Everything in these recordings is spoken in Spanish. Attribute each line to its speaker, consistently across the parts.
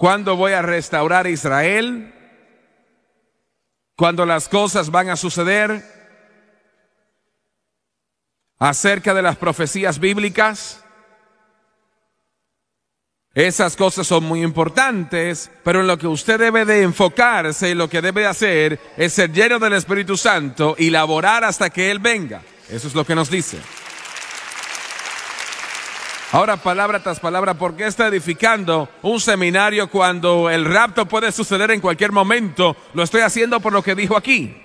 Speaker 1: ¿Cuándo voy a restaurar Israel? ¿Cuándo las cosas van a suceder? Acerca de las profecías bíblicas. Esas cosas son muy importantes, pero en lo que usted debe de enfocarse y lo que debe de hacer es ser lleno del Espíritu Santo y laborar hasta que Él venga. Eso es lo que nos dice. Ahora palabra tras palabra, ¿por qué está edificando un seminario cuando el rapto puede suceder en cualquier momento? Lo estoy haciendo por lo que dijo aquí.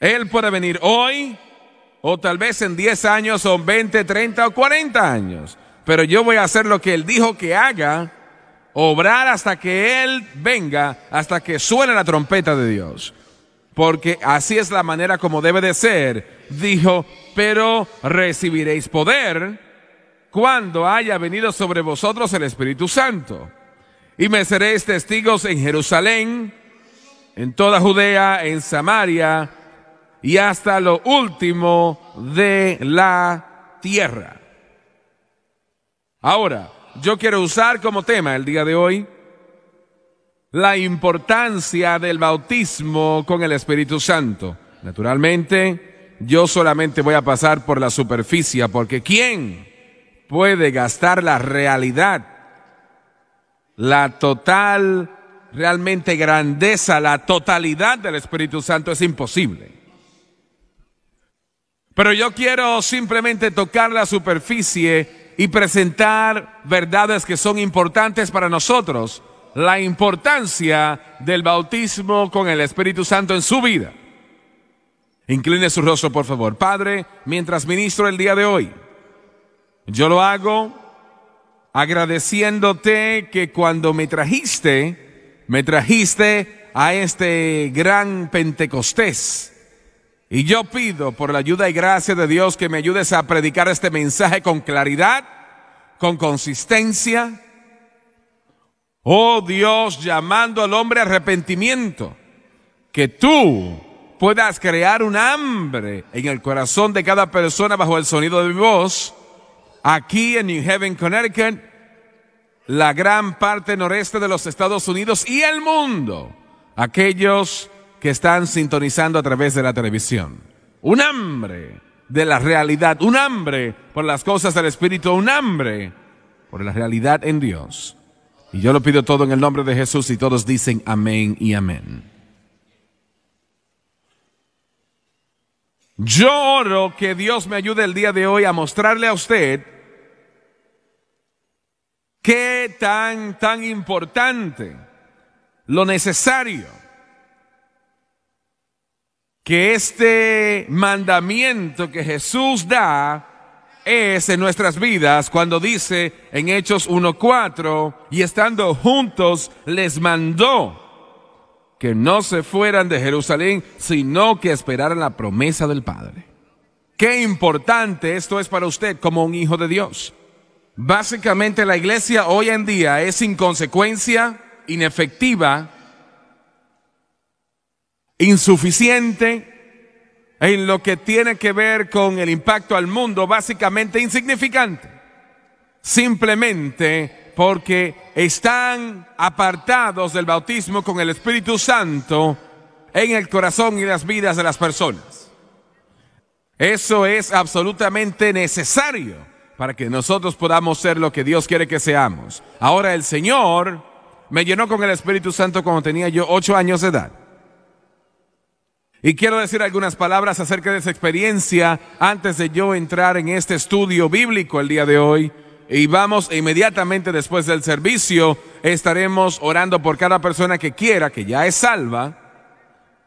Speaker 1: Él puede venir hoy o tal vez en 10 años o 20, 30 o 40 años. Pero yo voy a hacer lo que Él dijo que haga, obrar hasta que Él venga, hasta que suene la trompeta de Dios. Porque así es la manera como debe de ser. Dijo, pero recibiréis poder cuando haya venido sobre vosotros el Espíritu Santo. Y me seréis testigos en Jerusalén, en toda Judea, en Samaria y hasta lo último de la tierra. Ahora, yo quiero usar como tema el día de hoy la importancia del bautismo con el Espíritu Santo. Naturalmente, yo solamente voy a pasar por la superficie, porque ¿quién puede gastar la realidad, la total, realmente grandeza, la totalidad del Espíritu Santo es imposible. Pero yo quiero simplemente tocar la superficie y presentar verdades que son importantes para nosotros, la importancia del bautismo con el Espíritu Santo en su vida. Incline su rostro, por favor. Padre, mientras ministro el día de hoy, yo lo hago agradeciéndote que cuando me trajiste, me trajiste a este gran Pentecostés. Y yo pido por la ayuda y gracia de Dios que me ayudes a predicar este mensaje con claridad, con consistencia. Oh Dios, llamando al hombre a arrepentimiento, que tú puedas crear un hambre en el corazón de cada persona bajo el sonido de mi voz aquí en New Haven, Connecticut, la gran parte noreste de los Estados Unidos y el mundo, aquellos que están sintonizando a través de la televisión. Un hambre de la realidad, un hambre por las cosas del Espíritu, un hambre por la realidad en Dios. Y yo lo pido todo en el nombre de Jesús y todos dicen amén y amén. Yo oro que Dios me ayude el día de hoy a mostrarle a usted qué tan, tan importante, lo necesario que este mandamiento que Jesús da es en nuestras vidas cuando dice en Hechos 1.4, y estando juntos les mandó que no se fueran de Jerusalén, sino que esperaran la promesa del Padre. Qué importante esto es para usted como un hijo de Dios. Básicamente la iglesia hoy en día es inconsecuencia, inefectiva, insuficiente en lo que tiene que ver con el impacto al mundo, básicamente insignificante. Simplemente porque están apartados del bautismo con el Espíritu Santo en el corazón y las vidas de las personas. Eso es absolutamente necesario para que nosotros podamos ser lo que Dios quiere que seamos. Ahora el Señor me llenó con el Espíritu Santo cuando tenía yo ocho años de edad. Y quiero decir algunas palabras acerca de esa experiencia antes de yo entrar en este estudio bíblico el día de hoy y vamos inmediatamente después del servicio, estaremos orando por cada persona que quiera, que ya es salva,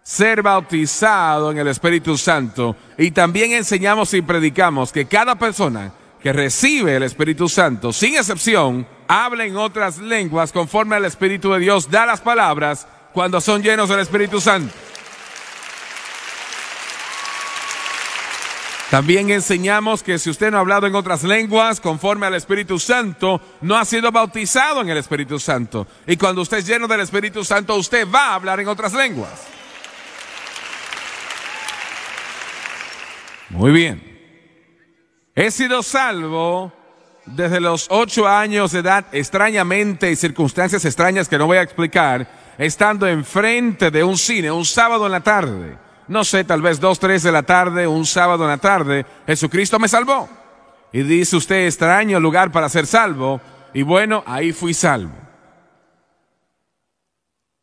Speaker 1: ser bautizado en el Espíritu Santo. Y también enseñamos y predicamos que cada persona que recibe el Espíritu Santo, sin excepción, hable en otras lenguas conforme al Espíritu de Dios, da las palabras cuando son llenos del Espíritu Santo. También enseñamos que si usted no ha hablado en otras lenguas, conforme al Espíritu Santo, no ha sido bautizado en el Espíritu Santo. Y cuando usted es lleno del Espíritu Santo, usted va a hablar en otras lenguas. Muy bien. He sido salvo desde los ocho años de edad, extrañamente y circunstancias extrañas que no voy a explicar, estando enfrente de un cine un sábado en la tarde no sé, tal vez dos, tres de la tarde, un sábado en la tarde, Jesucristo me salvó. Y dice usted, extraño lugar para ser salvo. Y bueno, ahí fui salvo.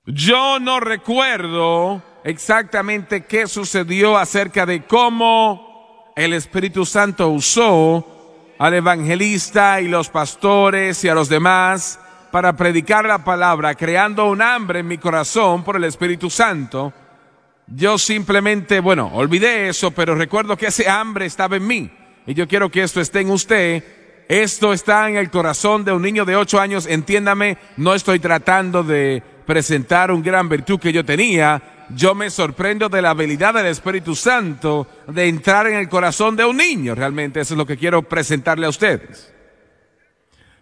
Speaker 1: Yo no recuerdo exactamente qué sucedió acerca de cómo el Espíritu Santo usó al evangelista y los pastores y a los demás para predicar la palabra, creando un hambre en mi corazón por el Espíritu Santo yo simplemente, bueno, olvidé eso, pero recuerdo que ese hambre estaba en mí. Y yo quiero que esto esté en usted. Esto está en el corazón de un niño de ocho años. Entiéndame, no estoy tratando de presentar un gran virtud que yo tenía. Yo me sorprendo de la habilidad del Espíritu Santo de entrar en el corazón de un niño. Realmente eso es lo que quiero presentarle a ustedes.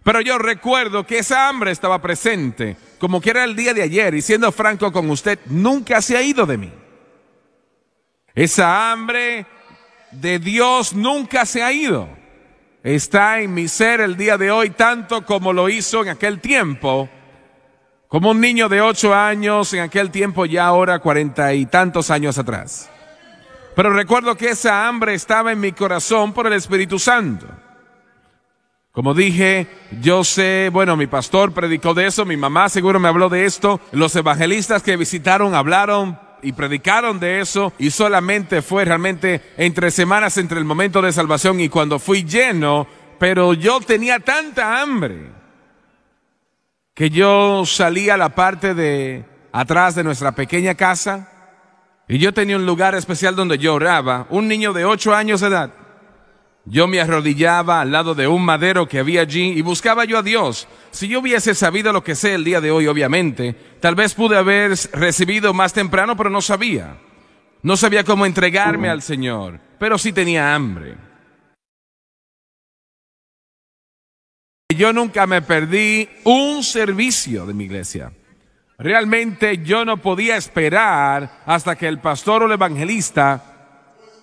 Speaker 1: Pero yo recuerdo que esa hambre estaba presente, como que era el día de ayer, y siendo franco con usted, nunca se ha ido de mí. Esa hambre de Dios nunca se ha ido. Está en mi ser el día de hoy tanto como lo hizo en aquel tiempo. Como un niño de ocho años en aquel tiempo, ya ahora cuarenta y tantos años atrás. Pero recuerdo que esa hambre estaba en mi corazón por el Espíritu Santo. Como dije, yo sé, bueno, mi pastor predicó de eso, mi mamá seguro me habló de esto, los evangelistas que visitaron hablaron, y predicaron de eso y solamente fue realmente entre semanas entre el momento de salvación y cuando fui lleno, pero yo tenía tanta hambre que yo salí a la parte de atrás de nuestra pequeña casa y yo tenía un lugar especial donde yo oraba, un niño de ocho años de edad yo me arrodillaba al lado de un madero que había allí y buscaba yo a Dios. Si yo hubiese sabido lo que sé el día de hoy, obviamente, tal vez pude haber recibido más temprano, pero no sabía. No sabía cómo entregarme al Señor, pero sí tenía hambre. Yo nunca me perdí un servicio de mi iglesia. Realmente yo no podía esperar hasta que el pastor o el evangelista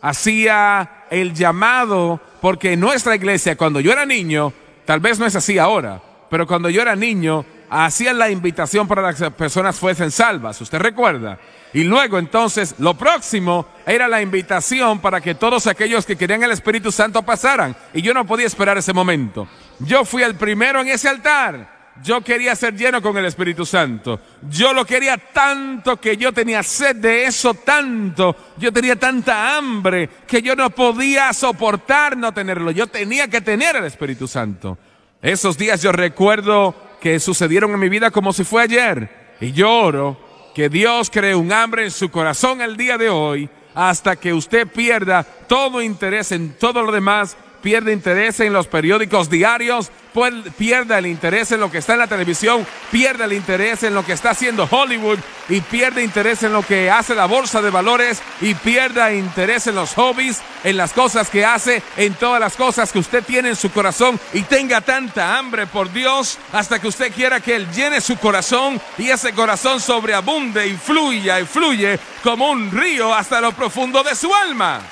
Speaker 1: hacía el llamado, porque nuestra iglesia, cuando yo era niño, tal vez no es así ahora, pero cuando yo era niño, hacían la invitación para que las personas fuesen salvas, usted recuerda. Y luego entonces lo próximo era la invitación para que todos aquellos que querían el Espíritu Santo pasaran. Y yo no podía esperar ese momento. Yo fui el primero en ese altar. Yo quería ser lleno con el Espíritu Santo. Yo lo quería tanto que yo tenía sed de eso tanto. Yo tenía tanta hambre que yo no podía soportar no tenerlo. Yo tenía que tener el Espíritu Santo. Esos días yo recuerdo que sucedieron en mi vida como si fue ayer. Y yo oro que Dios cree un hambre en su corazón el día de hoy hasta que usted pierda todo interés en todo lo demás pierde interés en los periódicos diarios, pues pierda el interés en lo que está en la televisión, pierda el interés en lo que está haciendo Hollywood y pierde interés en lo que hace la bolsa de valores y pierda interés en los hobbies, en las cosas que hace, en todas las cosas que usted tiene en su corazón y tenga tanta hambre por Dios hasta que usted quiera que Él llene su corazón y ese corazón sobreabunde y fluya y fluye como un río hasta lo profundo de su alma.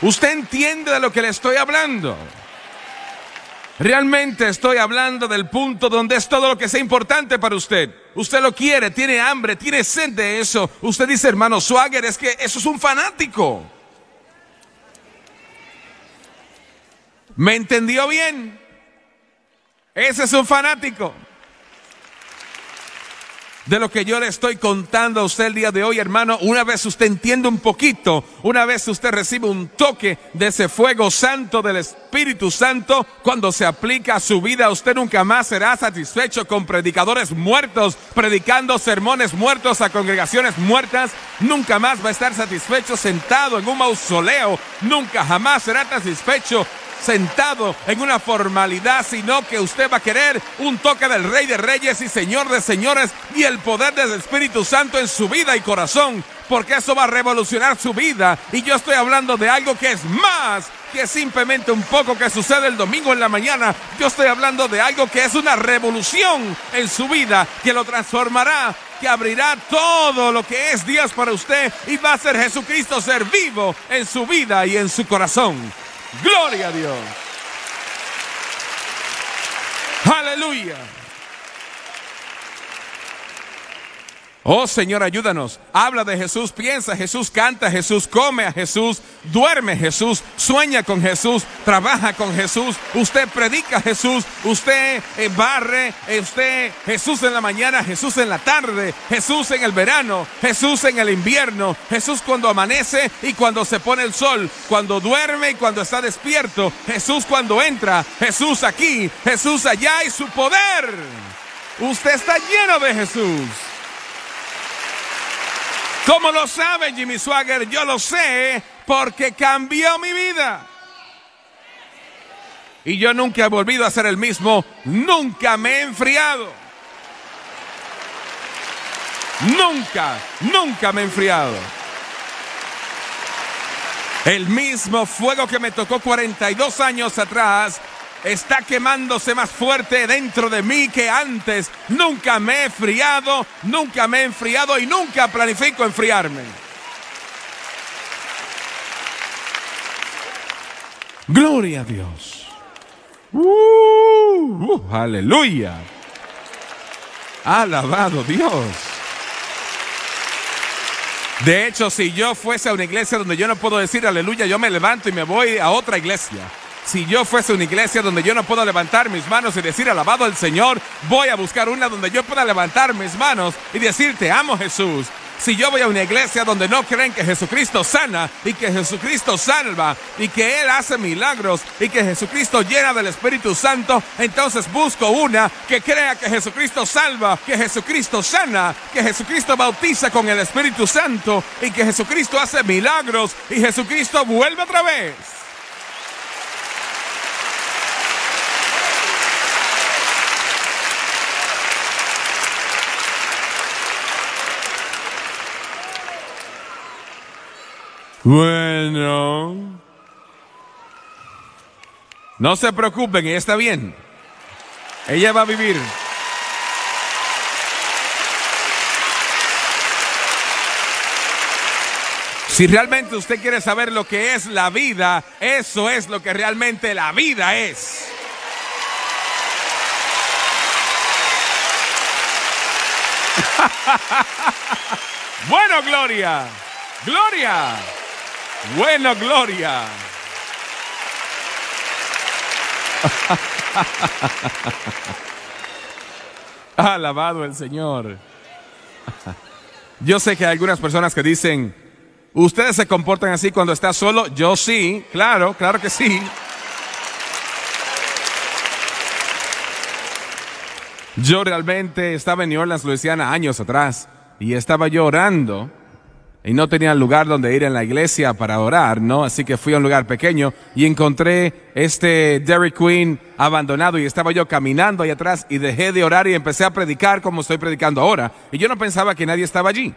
Speaker 1: Usted entiende de lo que le estoy hablando. Realmente estoy hablando del punto donde es todo lo que sea importante para usted. Usted lo quiere, tiene hambre, tiene sed de eso. Usted dice, hermano Swagger, es que eso es un fanático. ¿Me entendió bien? Ese es un fanático de lo que yo le estoy contando a usted el día de hoy, hermano, una vez usted entiende un poquito, una vez usted recibe un toque de ese fuego santo del Espíritu Santo, cuando se aplica a su vida, usted nunca más será satisfecho con predicadores muertos, predicando sermones muertos a congregaciones muertas, nunca más va a estar satisfecho sentado en un mausoleo, nunca jamás será satisfecho sentado en una formalidad, sino que usted va a querer un toque del Rey de Reyes y Señor de Señores y el poder del Espíritu Santo en su vida y corazón, porque eso va a revolucionar su vida. Y yo estoy hablando de algo que es más que simplemente un poco que sucede el domingo en la mañana. Yo estoy hablando de algo que es una revolución en su vida, que lo transformará, que abrirá todo lo que es Dios para usted y va a ser Jesucristo ser vivo en su vida y en su corazón. Gloria a Dios. Aleluya. Oh Señor, ayúdanos. Habla de Jesús, piensa Jesús, canta Jesús, come a Jesús, duerme Jesús, sueña con Jesús, trabaja con Jesús, usted predica Jesús, usted eh, barre, usted Jesús en la mañana, Jesús en la tarde, Jesús en el verano, Jesús en el invierno, Jesús cuando amanece y cuando se pone el sol, cuando duerme y cuando está despierto, Jesús cuando entra, Jesús aquí, Jesús allá y su poder. Usted está lleno de Jesús. ¿Cómo lo sabe Jimmy Swagger? Yo lo sé porque cambió mi vida. Y yo nunca he volvido a ser el mismo, nunca me he enfriado. Nunca, nunca me he enfriado. El mismo fuego que me tocó 42 años atrás está quemándose más fuerte dentro de mí que antes. Nunca me he enfriado, nunca me he enfriado y nunca planifico enfriarme. Gloria a Dios. Uh, uh, aleluya. Alabado Dios. De hecho, si yo fuese a una iglesia donde yo no puedo decir aleluya, yo me levanto y me voy a otra iglesia. Si yo fuese una iglesia donde yo no puedo levantar mis manos y decir alabado al Señor, voy a buscar una donde yo pueda levantar mis manos y decir te amo Jesús. Si yo voy a una iglesia donde no creen que Jesucristo sana y que Jesucristo salva y que Él hace milagros y que Jesucristo llena del Espíritu Santo, entonces busco una que crea que Jesucristo salva, que Jesucristo sana, que Jesucristo bautiza con el Espíritu Santo y que Jesucristo hace milagros y Jesucristo vuelve otra vez. Bueno. No se preocupen, ella está bien. Ella va a vivir. Si realmente usted quiere saber lo que es la vida, eso es lo que realmente la vida es. bueno, Gloria. Gloria. Bueno, Gloria. Alabado el Señor. Yo sé que hay algunas personas que dicen, ¿ustedes se comportan así cuando está solo? Yo sí, claro, claro que sí. Yo realmente estaba en New Orleans, Luisiana, años atrás, y estaba yo orando y no tenía lugar donde ir en la iglesia para orar, ¿no? Así que fui a un lugar pequeño y encontré este Dairy Queen abandonado y estaba yo caminando ahí atrás y dejé de orar y empecé a predicar como estoy predicando ahora. Y yo no pensaba que nadie estaba allí.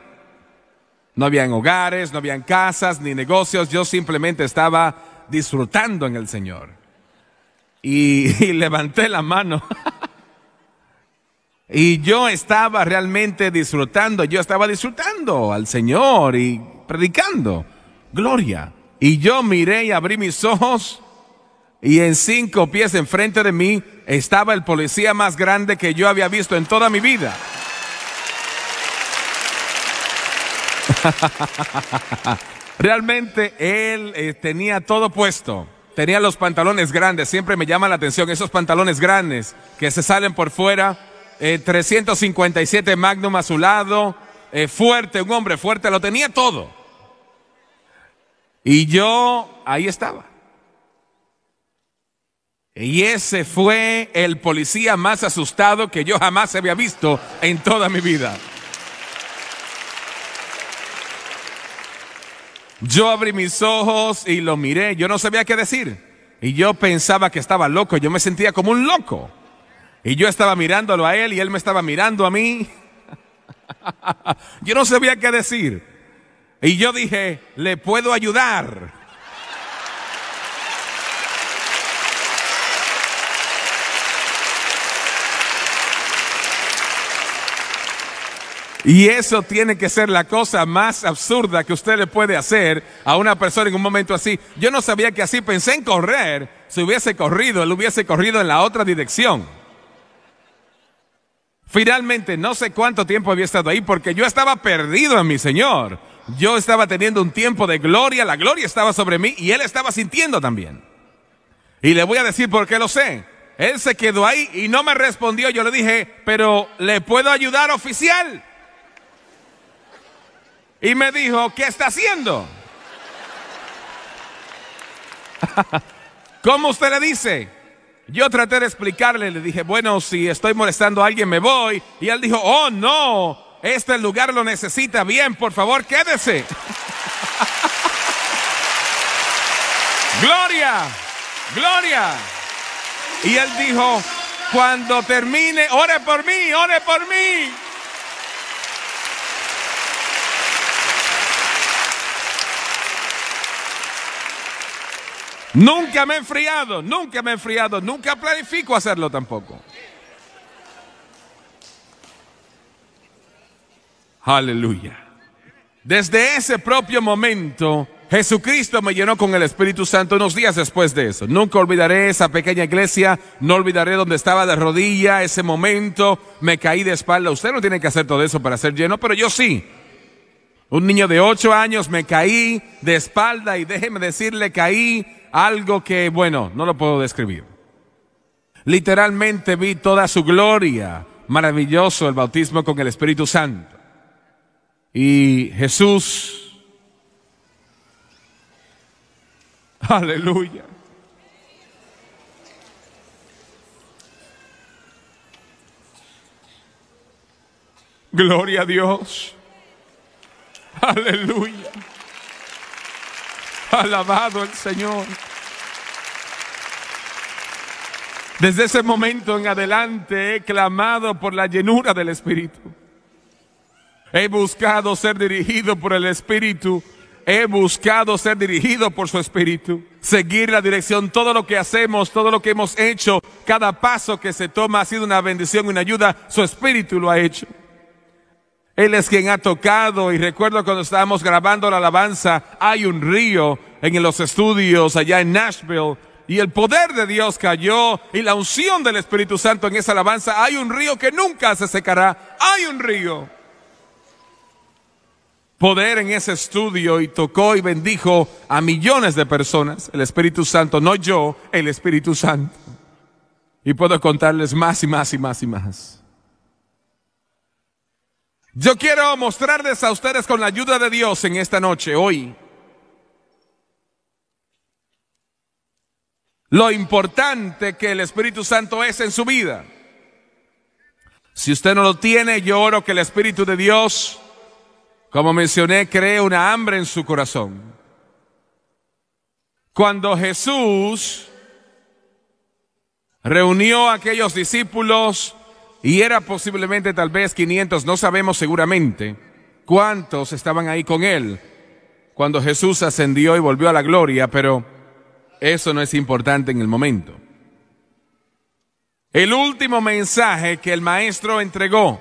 Speaker 1: No habían hogares, no habían casas ni negocios, yo simplemente estaba disfrutando en el Señor. y levanté la mano Y yo estaba realmente disfrutando, yo estaba disfrutando al Señor y predicando. Gloria. Y yo miré y abrí mis ojos y en cinco pies enfrente de mí estaba el policía más grande que yo había visto en toda mi vida. Realmente él eh, tenía todo puesto. Tenía los pantalones grandes. Siempre me llama la atención esos pantalones grandes que se salen por fuera 357 eh, Magnum a su lado, eh, fuerte, un hombre fuerte, lo tenía todo. Y yo ahí estaba. Y ese fue el policía más asustado que yo jamás había visto en toda mi vida. Yo abrí mis ojos y lo miré. Yo no sabía qué decir. Y yo pensaba que estaba loco. Yo me sentía como un loco. Y yo estaba mirándolo a él y él me estaba mirando a mí. yo no sabía qué decir. Y yo dije, le puedo ayudar. Y eso tiene que ser la cosa más absurda que usted le puede hacer a una persona en un momento así. Yo no sabía que así pensé en correr. Si hubiese corrido, él hubiese corrido en la otra dirección. Finalmente, no sé cuánto tiempo había estado ahí porque yo estaba perdido en mi Señor. Yo estaba teniendo un tiempo de gloria, la gloria estaba sobre mí y Él estaba sintiendo también. Y le voy a decir por qué lo sé. Él se quedó ahí y no me respondió. Yo le dije, pero ¿le puedo ayudar oficial? Y me dijo, ¿qué está haciendo? ¿Cómo usted le dice? Yo traté de explicarle, le dije, bueno, si estoy molestando a alguien, me voy. Y él dijo, oh no, este lugar lo necesita bien, por favor, quédese. Gloria, gloria. Y él dijo, cuando termine, ore por mí, ore por mí. Nunca me he enfriado, nunca me he enfriado, nunca planifico hacerlo tampoco. Aleluya. Desde ese propio momento, Jesucristo me llenó con el Espíritu Santo unos días después de eso. Nunca olvidaré esa pequeña iglesia, no olvidaré donde estaba de rodilla, ese momento, me caí de espalda. Usted no tiene que hacer todo eso para ser lleno, pero yo sí. Un niño de ocho años me caí de espalda y déjeme decirle, caí algo que, bueno, no lo puedo describir. Literalmente vi toda su gloria, maravilloso el bautismo con el Espíritu Santo. Y Jesús, aleluya. Gloria a Dios. Aleluya. Alabado el Señor. Desde ese momento en adelante he clamado por la llenura del Espíritu. He buscado ser dirigido por el Espíritu. He buscado ser dirigido por su Espíritu. Seguir la dirección, todo lo que hacemos, todo lo que hemos hecho, cada paso que se toma ha sido una bendición, una ayuda. Su Espíritu lo ha hecho. Él es quien ha tocado y recuerdo cuando estábamos grabando la alabanza, hay un río en los estudios allá en Nashville y el poder de Dios cayó y la unción del Espíritu Santo en esa alabanza, hay un río que nunca se secará, hay un río. Poder en ese estudio y tocó y bendijo a millones de personas, el Espíritu Santo, no yo, el Espíritu Santo. Y puedo contarles más y más y más y más. Yo quiero mostrarles a ustedes con la ayuda de Dios en esta noche, hoy, lo importante que el Espíritu Santo es en su vida. Si usted no lo tiene, yo oro que el Espíritu de Dios, como mencioné, cree una hambre en su corazón. Cuando Jesús reunió a aquellos discípulos, y era posiblemente tal vez 500, no sabemos seguramente cuántos estaban ahí con él cuando Jesús ascendió y volvió a la gloria, pero eso no es importante en el momento. El último mensaje que el maestro entregó,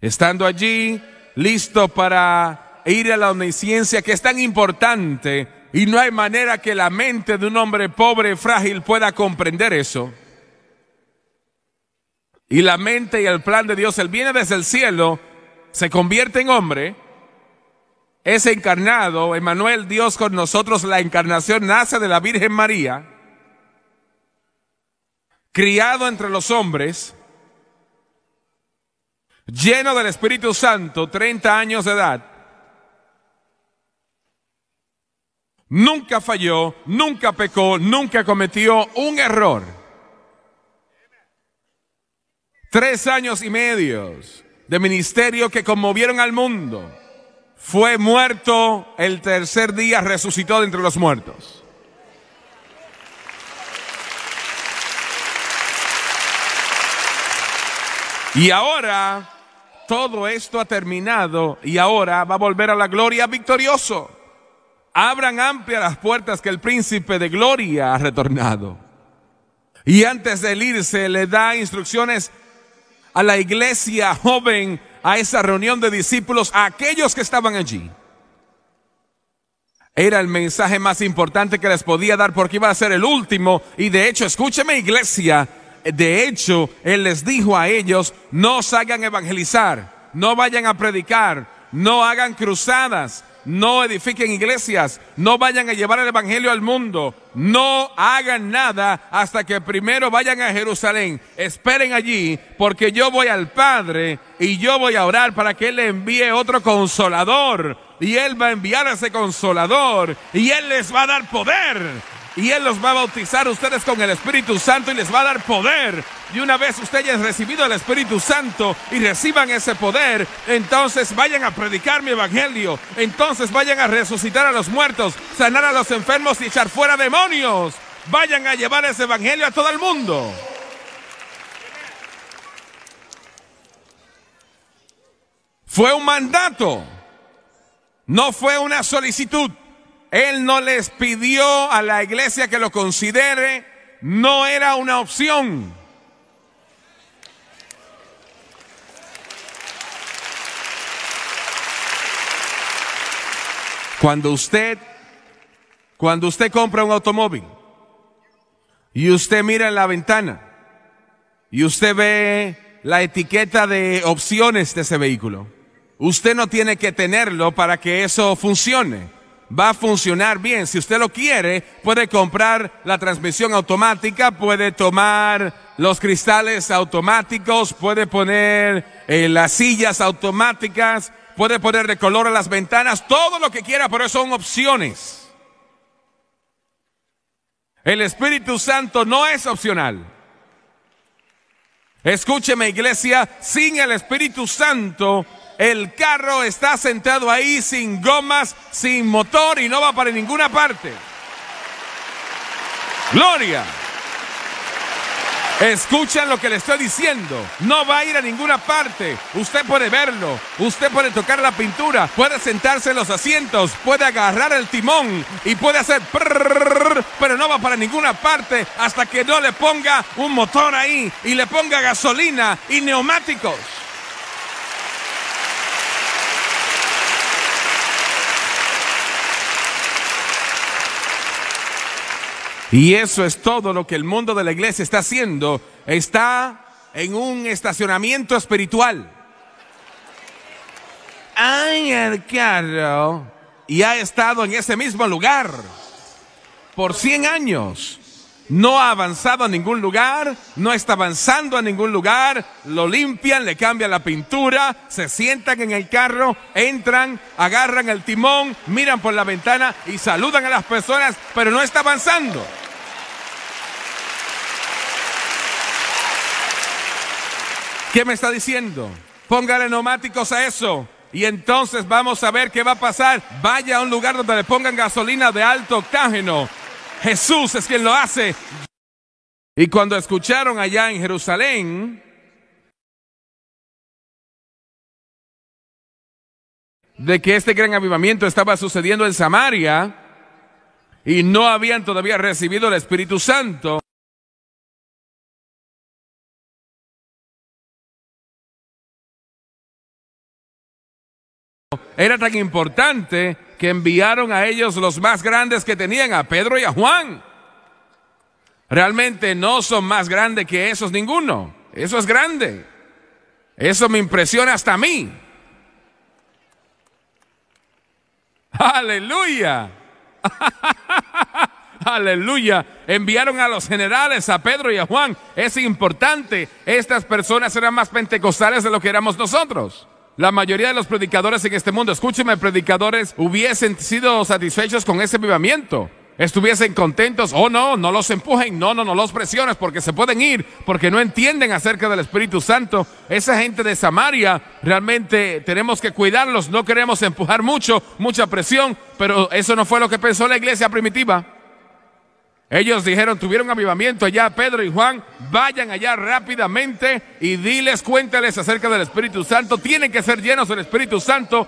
Speaker 1: estando allí, listo para ir a la omnisciencia, que es tan importante, y no hay manera que la mente de un hombre pobre, frágil, pueda comprender eso y la mente y el plan de Dios, Él viene desde el cielo, se convierte en hombre, es encarnado, Emanuel Dios con nosotros, la encarnación nace de la Virgen María, criado entre los hombres, lleno del Espíritu Santo, 30 años de edad, nunca falló, nunca pecó, nunca cometió un error. Tres años y medios de ministerio que conmovieron al mundo. Fue muerto, el tercer día resucitó de entre los muertos. Y ahora todo esto ha terminado y ahora va a volver a la gloria victorioso. Abran amplias las puertas que el príncipe de gloria ha retornado. Y antes de irse le da instrucciones a la iglesia joven, a esa reunión de discípulos, a aquellos que estaban allí. Era el mensaje más importante que les podía dar porque iba a ser el último. Y de hecho, escúcheme iglesia, de hecho, Él les dijo a ellos, no salgan a evangelizar, no vayan a predicar, no hagan cruzadas, no edifiquen iglesias, no vayan a llevar el Evangelio al mundo, no hagan nada hasta que primero vayan a Jerusalén. Esperen allí porque yo voy al Padre y yo voy a orar para que Él le envíe otro consolador. Y Él va a enviar a ese consolador y Él les va a dar poder y Él los va a bautizar a ustedes con el Espíritu Santo y les va a dar poder. Y una vez ustedes recibido el Espíritu Santo y reciban ese poder, entonces vayan a predicar mi evangelio, entonces vayan a resucitar a los muertos, sanar a los enfermos y echar fuera demonios. Vayan a llevar ese evangelio a todo el mundo. Fue un mandato, no fue una solicitud. Él no les pidió a la iglesia que lo considere, no era una opción. Cuando usted, cuando usted compra un automóvil y usted mira en la ventana y usted ve la etiqueta de opciones de ese vehículo, usted no tiene que tenerlo para que eso funcione va a funcionar bien. Si usted lo quiere, puede comprar la transmisión automática, puede tomar los cristales automáticos, puede poner eh, las sillas automáticas, puede poner de color a las ventanas, todo lo que quiera, pero son opciones. El Espíritu Santo no es opcional. Escúcheme iglesia, sin el Espíritu Santo el carro está sentado ahí sin gomas, sin motor y no va para ninguna parte. Gloria. Escuchen lo que le estoy diciendo. No va a ir a ninguna parte. Usted puede verlo. Usted puede tocar la pintura. Puede sentarse en los asientos. Puede agarrar el timón. Y puede hacer. pero no va para ninguna parte hasta que no le ponga un motor ahí. Y le ponga gasolina y neumáticos. Y eso es todo lo que el mundo de la iglesia está haciendo. Está en un estacionamiento espiritual. Ay, el carro. Y ha estado en ese mismo lugar por cien años no ha avanzado a ningún lugar, no está avanzando a ningún lugar, lo limpian, le cambian la pintura, se sientan en el carro, entran, agarran el timón, miran por la ventana y saludan a las personas, pero no está avanzando. ¿Qué me está diciendo? Póngale neumáticos a eso. Y entonces vamos a ver qué va a pasar. Vaya a un lugar donde le pongan gasolina de alto octágeno Jesús
Speaker 2: es quien lo hace. Y cuando escucharon allá en Jerusalén, de que este gran avivamiento estaba sucediendo en Samaria y no habían todavía recibido el Espíritu Santo. Era tan importante que enviaron a ellos los más grandes que tenían, a Pedro y a Juan.
Speaker 1: Realmente no son más grandes que esos ninguno. Eso es grande. Eso me impresiona hasta a mí. Aleluya. Aleluya. Enviaron a los generales, a Pedro y a Juan. Es importante. Estas personas eran más pentecostales de lo que éramos nosotros. La mayoría de los predicadores en este mundo, escúcheme predicadores, hubiesen sido satisfechos con ese vivamiento. Estuviesen contentos, oh no, no los empujen, no, no, no los presiones porque se pueden ir, porque no entienden acerca del Espíritu Santo. Esa gente de Samaria, realmente tenemos que cuidarlos, no queremos empujar mucho, mucha presión, pero eso no fue lo que pensó la iglesia primitiva. Ellos dijeron, tuvieron avivamiento allá, Pedro y Juan, vayan allá rápidamente y
Speaker 2: diles, cuéntales acerca del Espíritu Santo. Tienen que ser llenos del Espíritu Santo.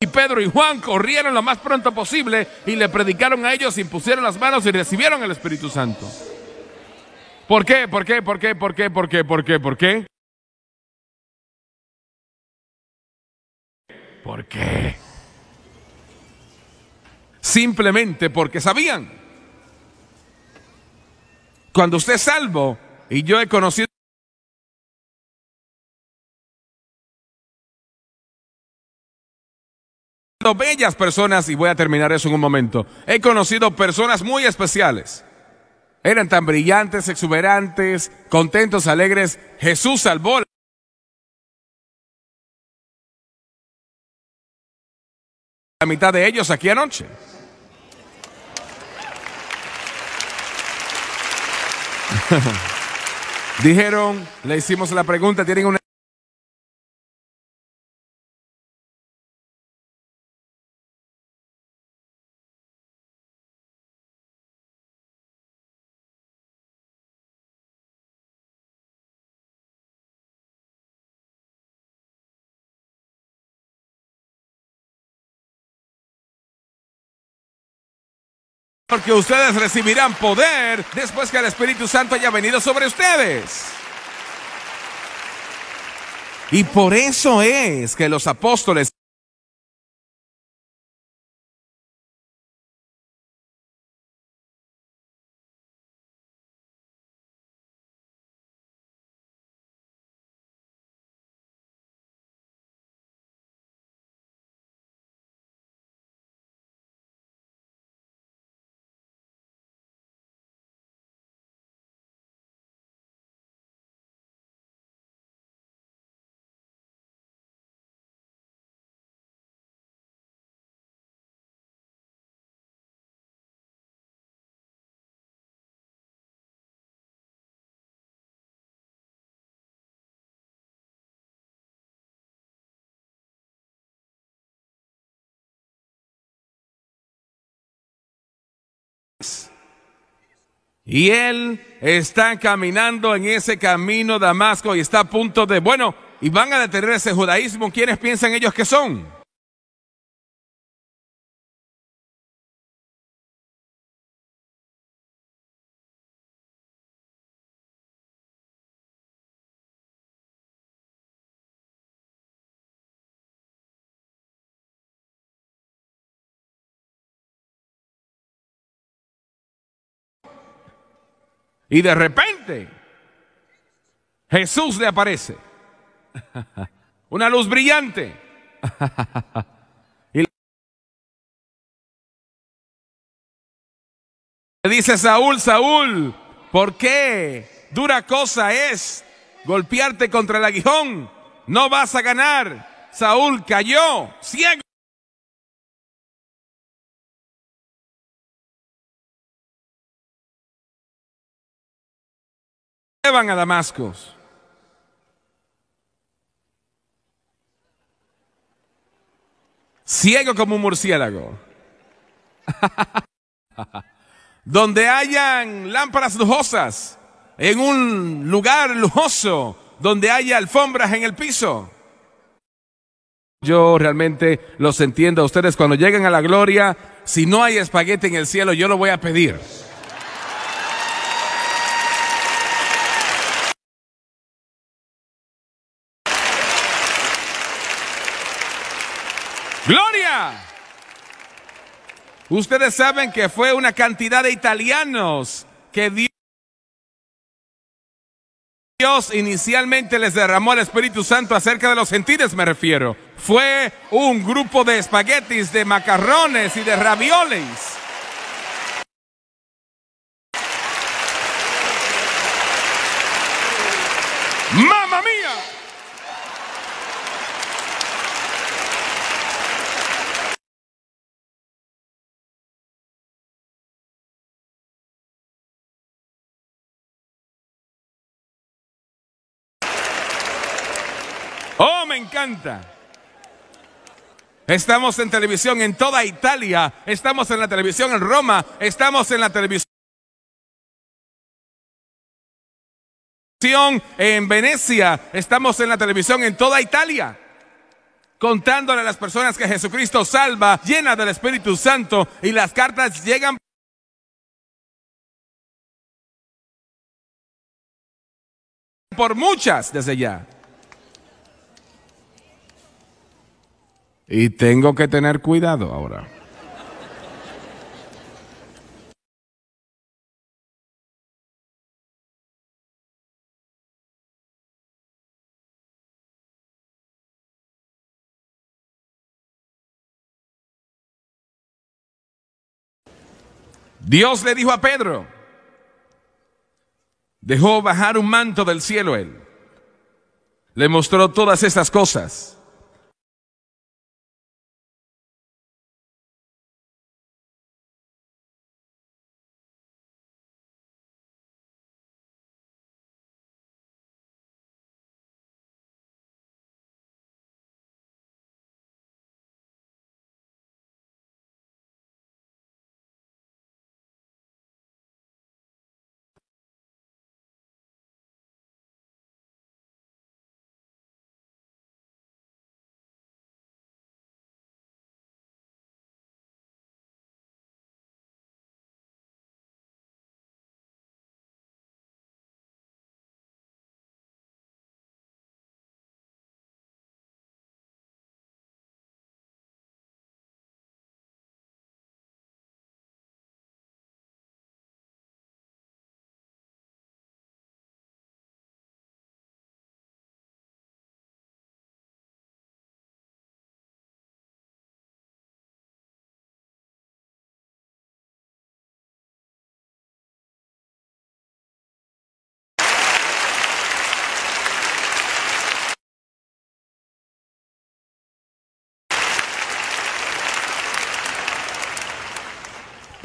Speaker 2: Y Pedro y Juan corrieron lo más pronto
Speaker 1: posible y le predicaron a ellos, impusieron las manos y recibieron el Espíritu Santo.
Speaker 2: ¿Por qué? ¿Por qué? ¿Por qué? ¿Por qué? ¿Por qué? ¿Por qué? ¿Por qué? ¿Por qué?
Speaker 1: simplemente porque sabían. Cuando
Speaker 2: usted es salvo, y yo he conocido bellas personas, y voy a
Speaker 1: terminar eso en un momento, he conocido personas muy especiales. Eran tan brillantes,
Speaker 2: exuberantes, contentos, alegres. Jesús salvó la mitad de ellos aquí anoche. Dijeron, le hicimos la pregunta, tienen una... Porque ustedes recibirán poder después que el Espíritu Santo haya venido sobre ustedes. Y por eso es que los apóstoles Y él
Speaker 1: está caminando en ese camino Damasco y está a punto de, bueno, y van a detener
Speaker 2: ese judaísmo. ¿Quiénes piensan ellos que son? Y de repente Jesús le aparece. Una luz brillante. Y le dice Saúl, Saúl, ¿por
Speaker 1: qué dura cosa es golpearte contra el aguijón? No vas a
Speaker 2: ganar. Saúl cayó ciego. llevan a Damasco.
Speaker 1: Ciego como un murciélago. donde hayan lámparas lujosas, en un lugar lujoso, donde haya alfombras en el piso. Yo realmente los entiendo a ustedes cuando llegan a la gloria, si no hay espaguete en el cielo, yo lo voy a pedir. Ustedes saben que fue una cantidad de italianos que Dios inicialmente les derramó el Espíritu Santo acerca de los gentiles, me refiero. Fue un grupo de espaguetis, de macarrones y de ravioles. encanta. Estamos en televisión en toda Italia,
Speaker 2: estamos en la televisión en Roma, estamos en la televisión en Venecia, estamos en la televisión en toda Italia, contándole a las personas que Jesucristo salva, llena del Espíritu Santo, y las cartas llegan. por muchas desde ya.
Speaker 1: Y tengo que tener cuidado ahora.
Speaker 2: Dios le dijo a Pedro, dejó bajar un manto del cielo él, le mostró todas estas cosas.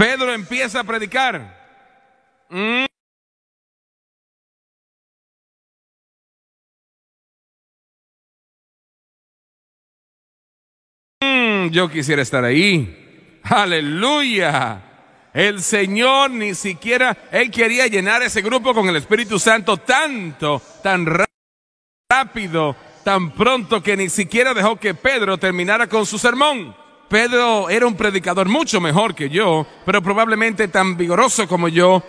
Speaker 2: Pedro empieza a predicar. Mm. Mm, yo quisiera estar ahí.
Speaker 1: Aleluya. El Señor ni siquiera, Él quería llenar ese grupo con el Espíritu Santo tanto, tan rápido, tan pronto que ni siquiera dejó que Pedro terminara con su sermón. Pedro era un predicador mucho mejor que yo, pero probablemente tan vigoroso como yo.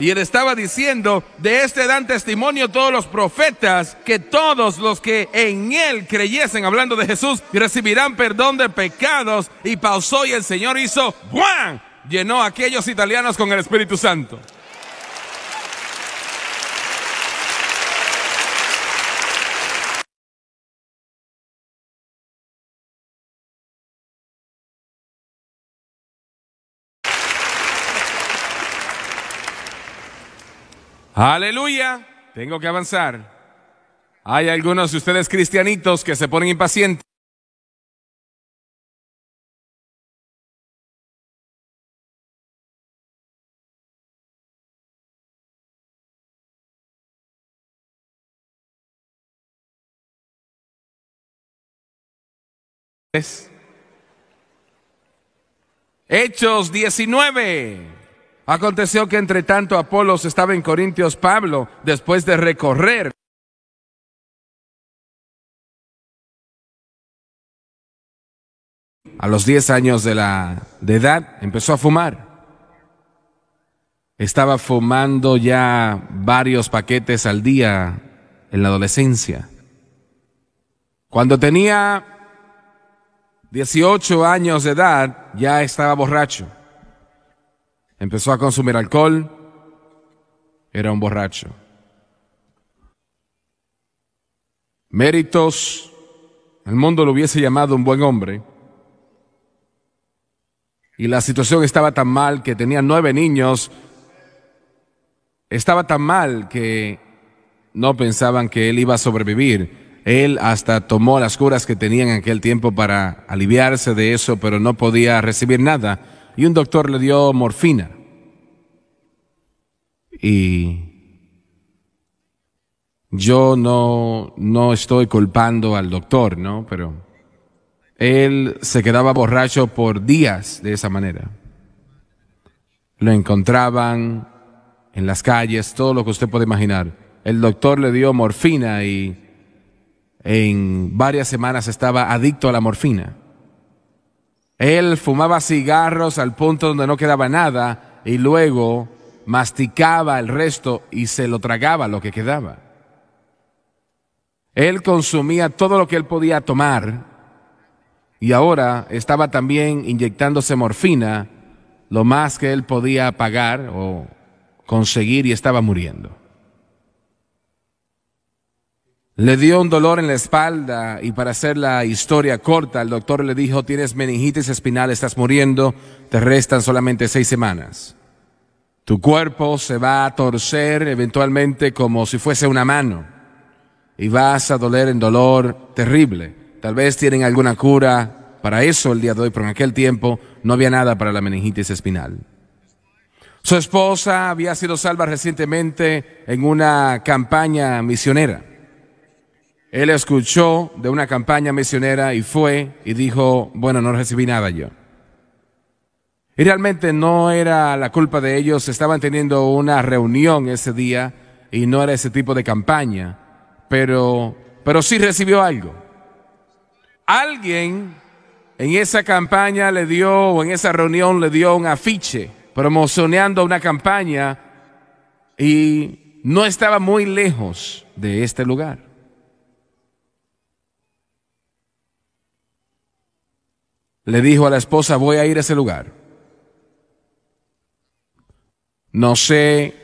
Speaker 1: Y él estaba diciendo, de este dan testimonio todos los profetas, que todos los que en él creyesen, hablando de Jesús, recibirán perdón de pecados. Y pausó y el Señor hizo, ¡buah! Llenó a aquellos italianos con el Espíritu Santo.
Speaker 2: Aleluya. Tengo que avanzar. Hay algunos de ustedes cristianitos que se ponen impacientes.
Speaker 1: Hechos 19. Aconteció que entre tanto Apolos estaba en Corintios,
Speaker 2: Pablo, después de recorrer a los 10 años de, la, de edad,
Speaker 1: empezó a fumar. Estaba fumando ya varios paquetes al día en la adolescencia. Cuando tenía 18 años de edad, ya estaba borracho. Empezó a consumir alcohol. Era un borracho. Méritos. El mundo lo hubiese llamado un buen hombre. Y la situación estaba tan mal que tenía nueve niños. Estaba tan mal que no pensaban que él iba a sobrevivir. Él hasta tomó las curas que tenían en aquel tiempo para aliviarse de eso, pero no podía recibir nada. Y un doctor le dio morfina y yo no, no estoy culpando al doctor, ¿no? Pero él se quedaba borracho por días de esa manera. Lo encontraban en las calles, todo lo que usted puede imaginar. El doctor le dio morfina y en varias semanas estaba adicto a la morfina. Él fumaba cigarros al punto donde no quedaba nada y luego masticaba el resto y se lo tragaba lo que quedaba. Él consumía todo lo que él podía tomar y ahora estaba también inyectándose morfina, lo más que él podía pagar o conseguir y estaba muriendo. Le dio un dolor en la espalda y para hacer la historia corta, el doctor le dijo, tienes meningitis espinal, estás muriendo, te restan solamente seis semanas. Tu cuerpo se va a torcer eventualmente como si fuese una mano y vas a doler en dolor terrible. Tal vez tienen alguna cura para eso el día de hoy, pero en aquel tiempo no había nada para la meningitis espinal. Su esposa había sido salva recientemente en una campaña misionera. Él escuchó de una campaña misionera y fue y dijo, bueno, no recibí nada yo. Y realmente no era la culpa de ellos, estaban teniendo una reunión ese día y no era ese tipo de campaña, pero, pero sí recibió algo. Alguien en esa campaña le dio, o en esa reunión le dio un afiche promocionando una campaña y no estaba muy lejos de este lugar. Le dijo a la esposa, voy a ir a ese lugar. No sé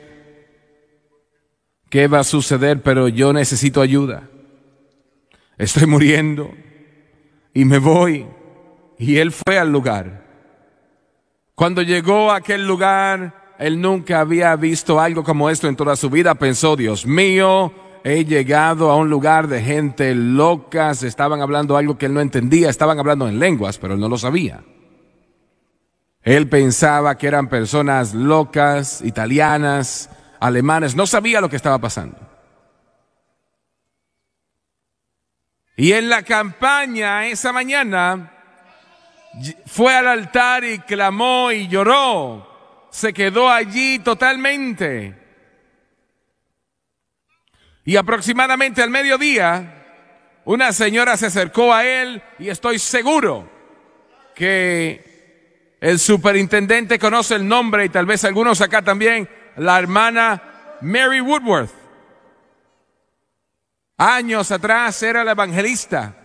Speaker 1: qué va a suceder, pero yo necesito ayuda. Estoy muriendo y me voy. Y él fue al lugar. Cuando llegó a aquel lugar, él nunca había visto algo como esto en toda su vida. Pensó, Dios mío, he llegado a un lugar de gente locas. Estaban hablando algo que él no entendía. Estaban hablando en lenguas, pero él no lo sabía. Él pensaba que eran personas locas, italianas, alemanes, no sabía lo que estaba pasando. Y en la campaña esa mañana fue al altar y clamó y lloró, se quedó allí totalmente. Y aproximadamente al mediodía, una señora se acercó a él y estoy seguro que el superintendente conoce el nombre y tal vez algunos acá también, la hermana Mary Woodworth. Años atrás era la evangelista.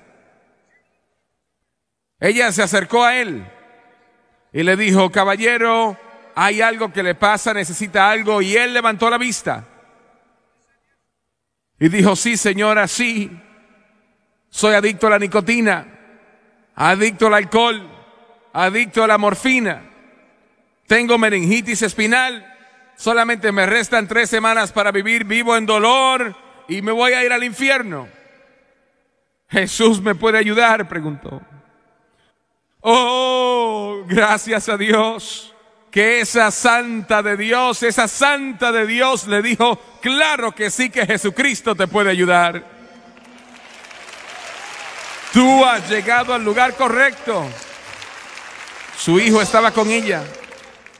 Speaker 1: Ella se acercó a él y le dijo, caballero, hay algo que le pasa, necesita algo. Y él levantó la vista y dijo, sí, señora, sí, soy adicto a la nicotina, adicto al alcohol adicto a la morfina, tengo meningitis espinal, solamente me restan tres semanas para vivir vivo en dolor y me voy a ir al infierno. Jesús me puede ayudar, preguntó. Oh, gracias a Dios, que esa santa de Dios, esa santa de Dios le dijo, claro que sí que Jesucristo te puede ayudar. Tú has llegado al lugar correcto. Su hijo estaba con ella.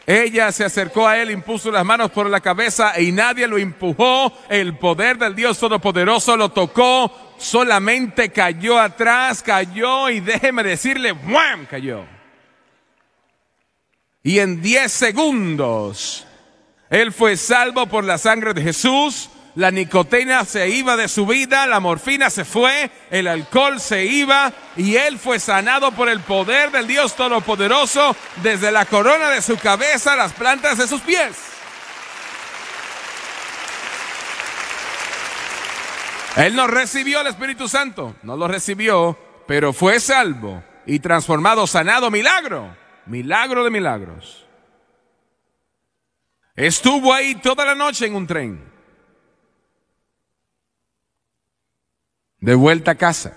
Speaker 1: Ella se acercó a él, impuso las manos por la cabeza y nadie lo empujó. El poder del Dios Todopoderoso lo tocó. Solamente cayó atrás, cayó y déjeme decirle, ¡muam! cayó. Y en diez segundos, él fue salvo por la sangre de Jesús la nicotina se iba de su vida, la morfina se fue, el alcohol se iba y él fue sanado por el poder del Dios Todopoderoso desde la corona de su cabeza a las plantas de sus pies. Él no recibió el Espíritu Santo, no lo recibió, pero fue salvo y transformado, sanado, milagro, milagro de milagros. Estuvo ahí toda la noche en un tren. de vuelta a casa.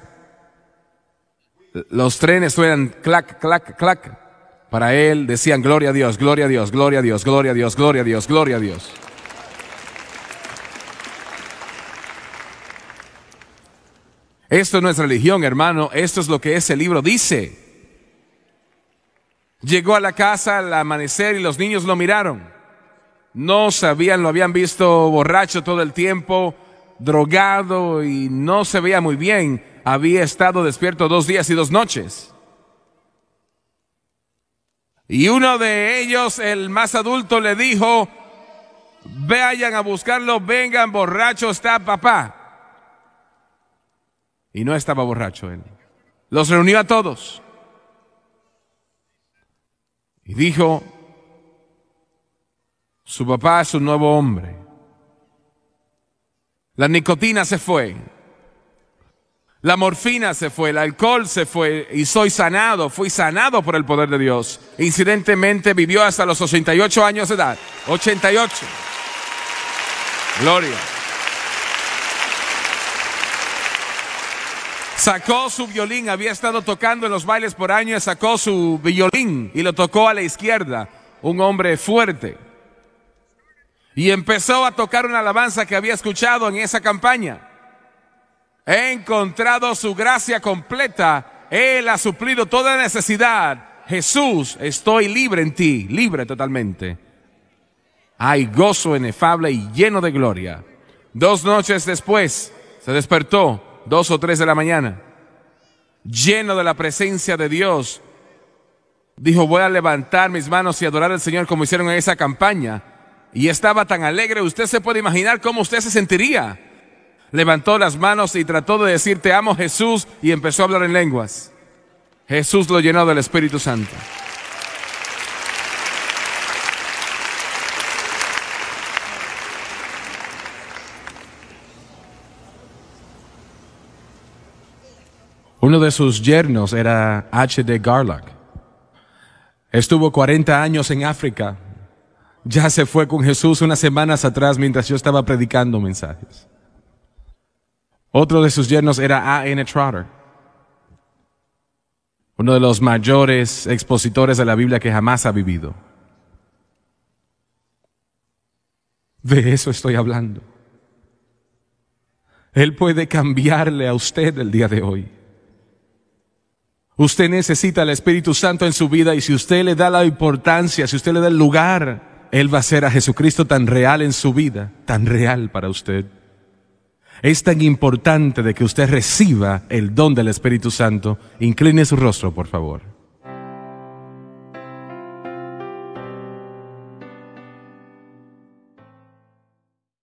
Speaker 1: Los trenes suenan clac, clac, clac. Para él decían gloria a Dios, gloria a Dios, gloria a Dios, gloria a Dios, gloria a Dios, gloria a Dios. Esto no es religión, hermano, esto es lo que ese libro dice. Llegó a la casa al amanecer y los niños lo miraron. No sabían, lo habían visto borracho todo el tiempo, drogado y no se veía muy bien. Había estado despierto dos días y dos noches. Y uno de ellos, el más adulto, le dijo, vayan a buscarlo, vengan, borracho está papá. Y no estaba borracho él. Los reunió a todos. Y dijo, su papá es un nuevo hombre. La nicotina se fue. La morfina se fue, el alcohol se fue y soy sanado, fui sanado por el poder de Dios. Incidentemente vivió hasta los 88 años de edad. 88. Gloria. Sacó su violín, había estado tocando en los bailes por años, sacó su violín y lo tocó a la izquierda. Un hombre fuerte y empezó a tocar una alabanza que había escuchado en esa campaña. He encontrado su gracia completa, Él ha suplido toda necesidad. Jesús, estoy libre en ti, libre totalmente. Hay gozo inefable y lleno de gloria. Dos noches después se despertó, dos o tres de la mañana, lleno de la presencia de Dios. Dijo, voy a levantar mis manos y adorar al Señor como hicieron en esa campaña y estaba tan alegre, usted se puede imaginar cómo usted se sentiría. Levantó las manos y trató de decir, te amo Jesús, y empezó a hablar en lenguas. Jesús lo llenó del Espíritu Santo. Uno de sus yernos era H.D. Garlock. Estuvo 40 años en África ya se fue con Jesús unas semanas atrás mientras yo estaba predicando mensajes. Otro de sus yernos era N. Trotter, uno de los mayores expositores de la Biblia que jamás ha vivido. De eso estoy hablando. Él puede cambiarle a usted el día de hoy. Usted necesita el Espíritu Santo en su vida y si usted le da la importancia, si usted le da el lugar, él va a ser a Jesucristo tan real en su vida, tan real para usted. Es tan importante de que usted reciba el don del Espíritu Santo. Incline su rostro, por favor.